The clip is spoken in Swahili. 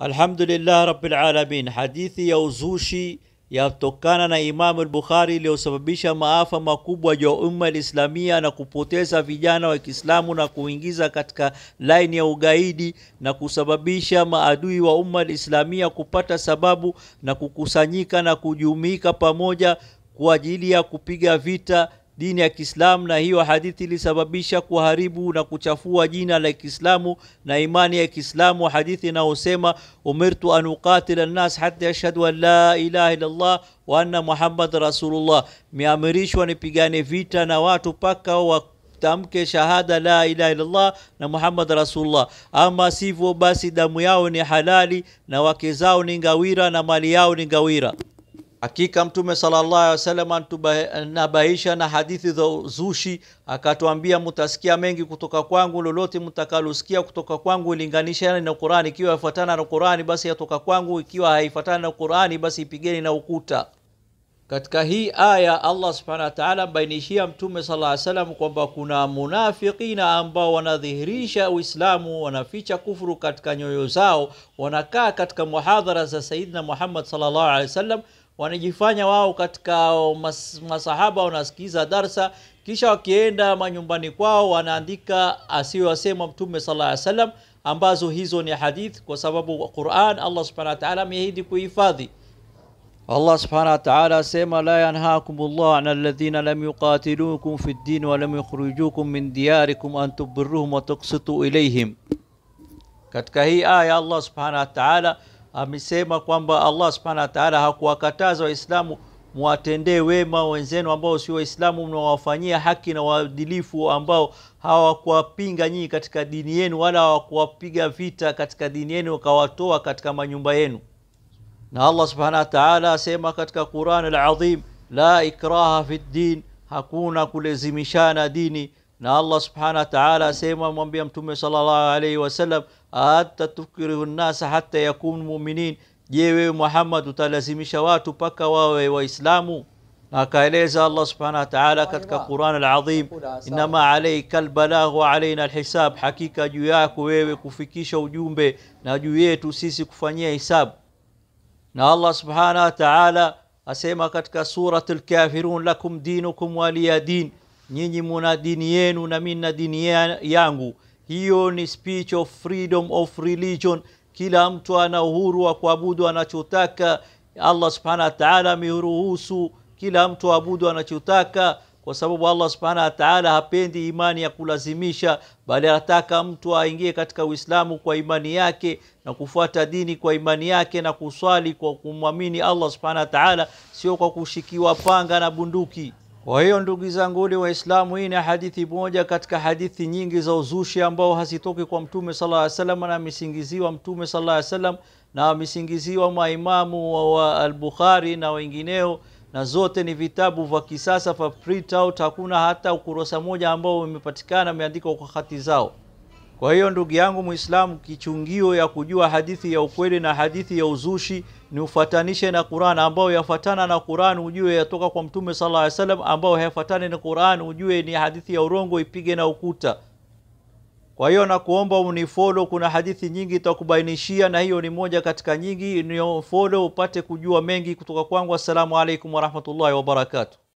Alhamdulillah rabbil alamin. Hadithi ya uzushi yatokana na Imamu al-Bukhari iliyosababisha maafa makubwa ya umma alislamia islamia na kupoteza vijana wa Kiislamu na kuingiza katika laini ya ugaidi na kusababisha maadui wa umma alislamia islamia kupata sababu na kukusanyika na kujumuika pamoja kwa ajili ya kupiga vita dini ya Kiislamu na hiyo hadithi ilisababisha kuharibu na kuchafua jina la Kiislamu na imani ya Kiislamu, hadithi inayosema umirtu an uqatila nnas hata yashhadu an la ilaha illa Allah wa anna Muhammad rasulullah, miamirishwa nipigane vita na watu paka wa tamke shahada la ilaha illallah na Muhammad rasulullah, ama sivyo basi damu yao ni halali na wake zao ni ngawira na mali yao ni ngawira. Hakika Mtume sallallahu alaihi wasallam anabaisha na hadithi za uzushi, akatuambia mtasikia mengi kutoka kwangu, lolote mtakalosikia kutoka kwangu ilinganishane na Qurani. Ikiwa yafuatana na Qurani, basi yatoka kwangu, ikiwa haifuatani na Qurani, basi ipigeni na ukuta. Katika hii aya Allah subhanahu wa ta'ala bainishia Mtume sallallahu alaihi wasallam kwamba kuna munafikina ambao wanadhihirisha Uislamu, wanaficha kufuru katika nyoyo zao, wanakaa katika muhadhara za Sayyidina Muhammad sallallahu alaihi wasallam wanajifanya wao katika mas, masahaba wanasikiza darsa kisha wakienda manyumbani kwao wanaandika asiyowasema mtume sala llaw salam ambazo hizo ni hadith kwa sababu quran allah subhanahu wataala ameahidi kuhifadhi allah subhanahu wataala asema la yanhakum llah an alladhina lam yuqatilukum fi ddin walam yukhrijukum min diyarikum an tubiruhum watuksitu ilaihim katika hii aya allah subhanahu wataala amesema kwamba Allah subhanahu wa ta'ala hakuwakataza Waislamu mwatendee wema wenzenu ambao sio Waislamu, mnawafanyia haki na uadilifu ambao hawakuwapinga nyinyi katika dini yenu wala hawakuwapiga vita katika dini yenu wakawatoa katika manyumba yenu. Na Allah subhanahu wa ta'ala asema katika Qur'an al-Azim, la ikraha fi din, hakuna kulazimishana dini. Na Allah subhanahu wa ta'ala asema, mwambia Mtume sallallahu alayhi wasallam hata tukrihu nnasa hata yakunu muminin jewe muhammad utalazimisha watu paka wawe waislamu na akaeleza allah subhanahu wa taala katika quran al-Azim inama alayka al-balagh wa alayna al-hisab hakika juu yako wewe kufikisha ujumbe na juu yetu sisi kufanyia hisabu na allah subhanahu wa taala asema katika surat al-kafirun lakum dinukum waliya din nyinyi muna dini yenu na mi na dini yangu ya Hiyo ni speech of freedom of religion. Kila mtu ana uhuru wa kuabudu anachotaka. Allah subhanahu wa ta'ala ameruhusu kila mtu aabudu anachotaka, kwa sababu Allah subhanahu wa ta'ala hapendi imani ya kulazimisha, bali anataka mtu aingie katika Uislamu kwa imani yake na kufuata dini kwa imani yake na kuswali kwa kumwamini Allah subhanahu wa ta'ala, sio kwa kushikiwa panga na bunduki. Kwa hiyo ndugu zangu Waislamu, hii ni hadithi moja katika hadithi nyingi za uzushi ambao hazitoki kwa Mtume sallallahu alaihi wasallam, na amesingiziwa Mtume sallallahu alaihi wasallam na wamesingiziwa maimamu wa, wa al-Bukhari na wengineo, na zote ni vitabu vya kisasa vya print out. Hakuna hata ukurasa moja ambao umepatikana umeandikwa kwa hati zao. Kwa hiyo ndugu yangu Muislamu, kichungio ya kujua hadithi ya ukweli na hadithi ya uzushi ni ufatanishe na Qur'an, ambayo yafatana na Qur'an ujue yatoka kwa Mtume sallallahu alaihi wasallam, ambayo hayafatani na Qur'an ujue ni hadithi ya urongo, ipige na ukuta. Kwa hiyo nakuomba unifolo, kuna hadithi nyingi itakubainishia, na hiyo ni moja katika nyingi. follow upate kujua mengi kutoka kwangu. Assalamu alaikum warahmatullahi wabarakatuh.